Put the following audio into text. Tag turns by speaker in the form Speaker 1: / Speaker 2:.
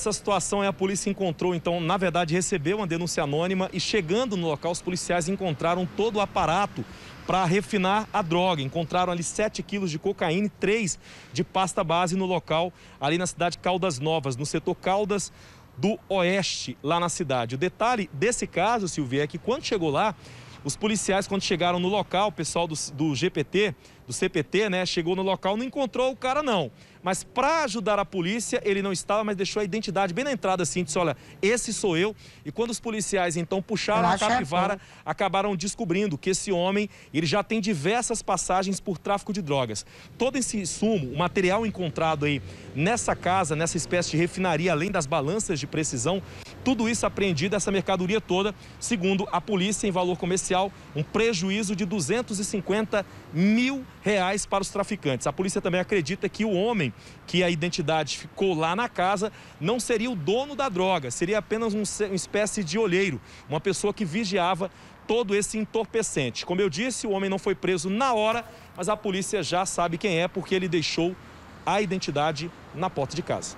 Speaker 1: Essa situação é a polícia encontrou, então, na verdade, recebeu uma denúncia anônima e chegando no local, os policiais encontraram todo o aparato para refinar a droga. Encontraram ali 7 quilos de cocaína e 3 de pasta base no local, ali na cidade Caldas Novas, no setor Caldas do Oeste, lá na cidade. O detalhe desse caso, Silvia, é que quando chegou lá, os policiais, quando chegaram no local, o pessoal do, do GPT, do CPT, né, chegou no local, não encontrou o cara não. Mas para ajudar a polícia, ele não estava, mas deixou a identidade bem na entrada assim, disse, olha, esse sou eu. E quando os policiais então puxaram a capivara, né? acabaram descobrindo que esse homem, ele já tem diversas passagens por tráfico de drogas. Todo esse sumo o material encontrado aí nessa casa, nessa espécie de refinaria, além das balanças de precisão, tudo isso apreendido, essa mercadoria toda, segundo a polícia, em valor comercial um prejuízo de 250 mil reais para os traficantes. A polícia também acredita que o homem, que a identidade ficou lá na casa, não seria o dono da droga, seria apenas um, uma espécie de olheiro, uma pessoa que vigiava todo esse entorpecente. Como eu disse, o homem não foi preso na hora, mas a polícia já sabe quem é porque ele deixou a identidade na porta de casa.